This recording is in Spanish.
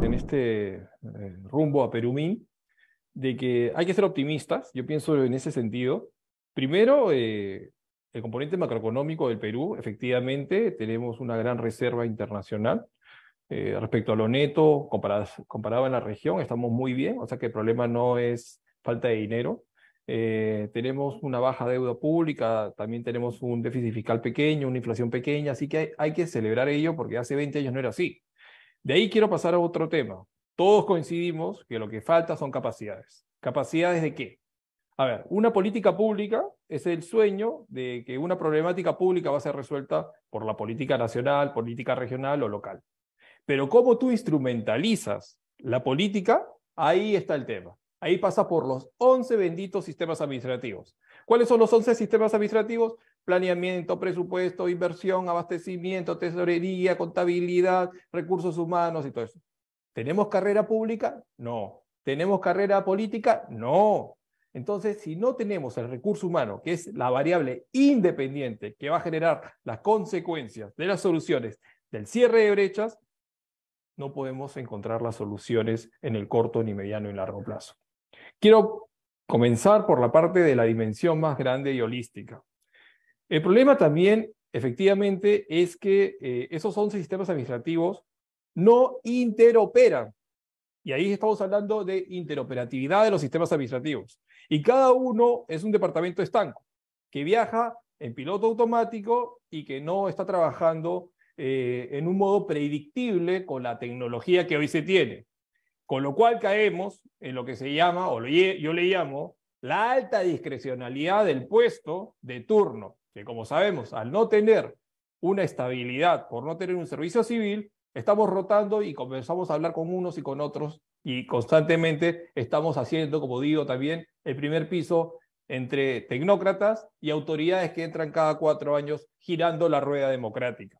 En este eh, rumbo a Perumín, de que hay que ser optimistas, yo pienso en ese sentido. Primero, eh, el componente macroeconómico del Perú, efectivamente, tenemos una gran reserva internacional. Eh, respecto a lo neto, comparado, comparado en la región, estamos muy bien, o sea que el problema no es falta de dinero, eh, tenemos una baja deuda pública, también tenemos un déficit fiscal pequeño, una inflación pequeña, así que hay, hay, que celebrar ello porque hace 20 años no era así. De ahí quiero pasar a otro tema. Todos coincidimos que lo que falta son capacidades. ¿Capacidades de qué? A ver, una política pública es el sueño de que una problemática pública va a ser resuelta por la política nacional, política regional o local. Pero cómo tú instrumentalizas la política, ahí está el tema. Ahí pasa por los 11 benditos sistemas administrativos. ¿Cuáles son los 11 sistemas administrativos? Planeamiento, presupuesto, inversión, abastecimiento, tesorería, contabilidad, recursos humanos y todo eso. ¿Tenemos carrera pública? No. ¿Tenemos carrera política? No. Entonces, si no tenemos el recurso humano, que es la variable independiente que va a generar las consecuencias de las soluciones del cierre de brechas, no podemos encontrar las soluciones en el corto, ni mediano ni largo plazo. Quiero comenzar por la parte de la dimensión más grande y holística. El problema también, efectivamente, es que eh, esos 11 sistemas administrativos no interoperan. Y ahí estamos hablando de interoperatividad de los sistemas administrativos. Y cada uno es un departamento estanco que viaja en piloto automático y que no está trabajando eh, en un modo predictible con la tecnología que hoy se tiene. Con lo cual caemos en lo que se llama, o yo le llamo, la alta discrecionalidad del puesto de turno, que como sabemos, al no tener una estabilidad, por no tener un servicio civil, estamos rotando y comenzamos a hablar con unos y con otros y constantemente estamos haciendo, como digo también, el primer piso entre tecnócratas y autoridades que entran cada cuatro años girando la rueda democrática.